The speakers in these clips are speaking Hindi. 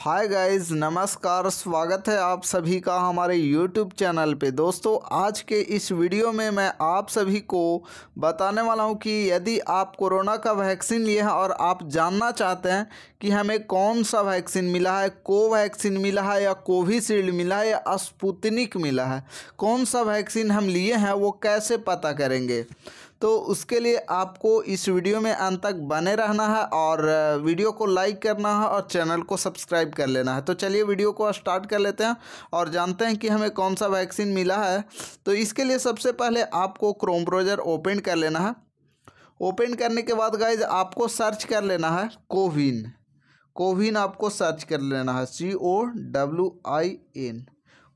हाय गाइस नमस्कार स्वागत है आप सभी का हमारे यूट्यूब चैनल पे दोस्तों आज के इस वीडियो में मैं आप सभी को बताने वाला हूँ कि यदि आप कोरोना का वैक्सीन लिए हैं और आप जानना चाहते हैं कि हमें कौन सा वैक्सीन मिला है कोवैक्सीन मिला है या कोविशील्ड मिला है या स्पुतनिक मिला है कौन सा वैक्सीन हम लिए हैं वो कैसे पता करेंगे तो उसके लिए आपको इस वीडियो में अंत तक बने रहना है और वीडियो को लाइक करना है और चैनल को सब्सक्राइब कर लेना है तो चलिए वीडियो को स्टार्ट कर लेते हैं और जानते हैं कि हमें कौन सा वैक्सीन मिला है तो इसके लिए सबसे पहले आपको क्रोम ब्राउज़र ओपन कर लेना है ओपन करने के बाद गाइज आपको सर्च कर लेना है कोविन कोविन आपको सर्च कर लेना है C O W I N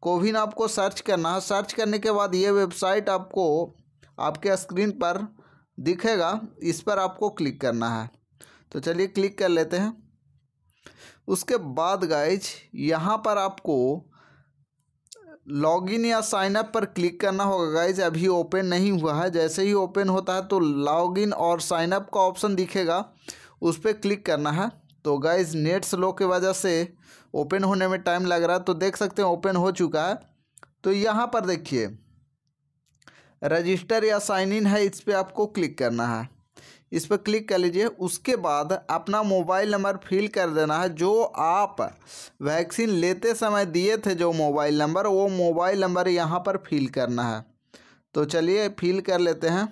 CoWIN आपको सर्च करना है सर्च करने के बाद ये वेबसाइट आपको आपके स्क्रीन पर दिखेगा इस पर आपको क्लिक करना है तो चलिए क्लिक कर लेते हैं उसके बाद गाइज यहाँ पर आपको लॉगिन या साइन अप पर क्लिक करना होगा गाइज अभी ओपन नहीं हुआ है जैसे ही ओपन होता है तो लॉगिन और साइन अप का ऑप्शन दिखेगा उस पर क्लिक करना है तो गाइज नेट स्लो की वजह से ओपन होने में टाइम लग रहा है तो देख सकते हैं ओपन हो चुका है तो यहाँ पर देखिए रजिस्टर या साइन इन है इस पर आपको क्लिक करना है इस पर क्लिक कर लीजिए उसके बाद अपना मोबाइल नंबर फिल कर देना है जो आप वैक्सीन लेते समय दिए थे जो मोबाइल नंबर वो मोबाइल नंबर यहाँ पर फिल करना है तो चलिए फिल कर लेते हैं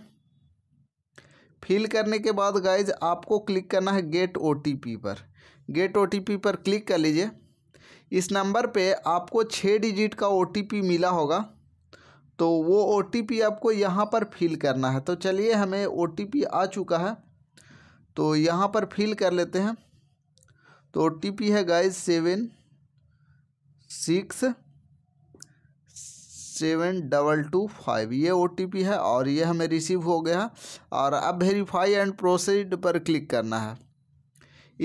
फिल करने के बाद गाइज आपको क्लिक करना है गेट ओ पर गेट ओ पर क्लिक कर लीजिए इस नंबर पे आपको छः डिजिट का ओ मिला होगा तो वो ओ आपको यहाँ पर फिल करना है तो चलिए हमें ओ आ चुका है तो यहाँ पर फिल कर लेते हैं तो ओ है guys seven six seven double two five ये ओ है और ये हमें रिसीव हो गया और अब वेरीफाई एंड प्रोसीड पर क्लिक करना है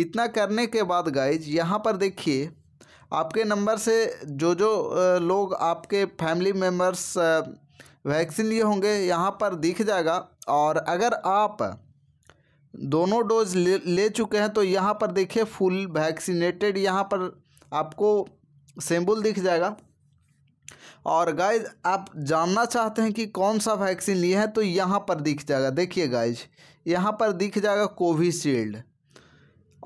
इतना करने के बाद गाइज यहाँ पर देखिए आपके नंबर से जो जो लोग आपके फैमिली मेम्बर्स वैक्सीन लिए होंगे यहाँ पर दिख जाएगा और अगर आप दोनों डोज ले, ले चुके हैं तो यहाँ पर देखिए फुल वैक्सीनेटेड यहाँ पर आपको सेम्बुल दिख जाएगा और गाइज आप जानना चाहते हैं कि कौन सा वैक्सीन लिए हैं तो यहाँ पर दिख जाएगा देखिए गाइज यहाँ पर दिख जाएगा कोविशील्ड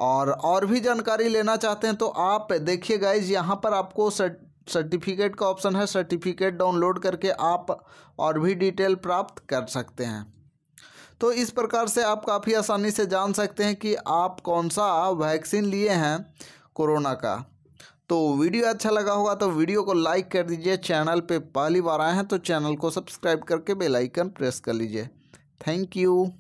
और और भी जानकारी लेना चाहते हैं तो आप देखिए गाइज यहाँ पर आपको सर्टिफिकेट का ऑप्शन है सर्टिफिकेट डाउनलोड करके आप और भी डिटेल प्राप्त कर सकते हैं तो इस प्रकार से आप काफ़ी आसानी से जान सकते हैं कि आप कौन सा वैक्सीन लिए हैं कोरोना का तो वीडियो अच्छा लगा होगा तो वीडियो को लाइक कर दीजिए चैनल पे पहली बार आए हैं तो चैनल को सब्सक्राइब करके बेल आइकन प्रेस कर लीजिए थैंक यू